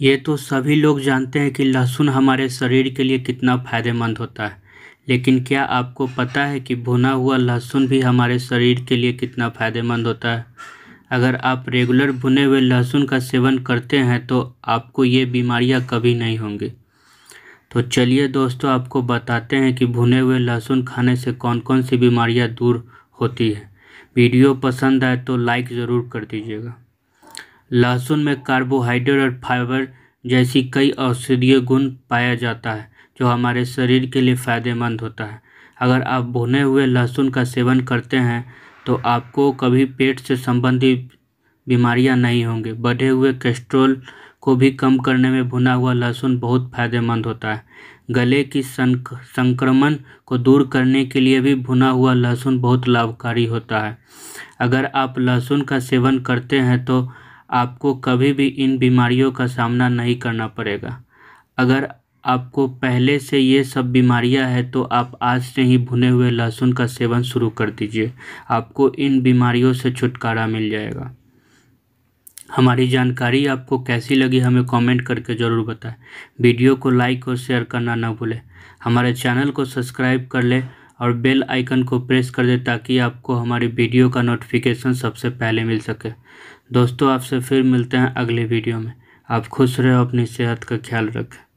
ये तो सभी लोग जानते हैं कि लहसुन हमारे शरीर के लिए कितना फ़ायदेमंद होता है लेकिन क्या आपको पता है कि भुना हुआ लहसुन भी हमारे शरीर के लिए कितना फ़ायदेमंद होता है अगर आप रेगुलर भुने हुए लहसुन का सेवन करते हैं तो आपको ये बीमारियां कभी नहीं होंगी तो चलिए दोस्तों आपको बताते हैं कि भुने हुए लहसुन खाने से कौन कौन सी बीमारियाँ दूर होती है वीडियो पसंद आए तो लाइक ज़रूर कर दीजिएगा लहसुन में कार्बोहाइड्रेट और फाइबर जैसी कई औषधीय गुण पाया जाता है जो हमारे शरीर के लिए फ़ायदेमंद होता है अगर आप भुने हुए लहसुन का सेवन करते हैं तो आपको कभी पेट से संबंधित बीमारियां नहीं होंगी बढ़े हुए कैस्ट्रोल को भी कम करने में भुना हुआ लहसुन बहुत फ़ायदेमंद होता है गले की संक, संक्रमण को दूर करने के लिए भी भुना हुआ लहसुन बहुत लाभकारी होता है अगर आप लहसुन का सेवन करते हैं तो आपको कभी भी इन बीमारियों का सामना नहीं करना पड़ेगा अगर आपको पहले से ये सब बीमारियां हैं तो आप आज से ही भुने हुए लहसुन का सेवन शुरू कर दीजिए आपको इन बीमारियों से छुटकारा मिल जाएगा हमारी जानकारी आपको कैसी लगी हमें कमेंट करके ज़रूर बताएं वीडियो को लाइक और शेयर करना ना भूलें हमारे चैनल को सब्सक्राइब कर लें और बेल आइकन को प्रेस कर दें ताकि आपको हमारी वीडियो का नोटिफिकेशन सबसे पहले मिल सके दोस्तों आपसे फिर मिलते हैं अगले वीडियो में आप खुश रहें अपनी सेहत का ख्याल रखें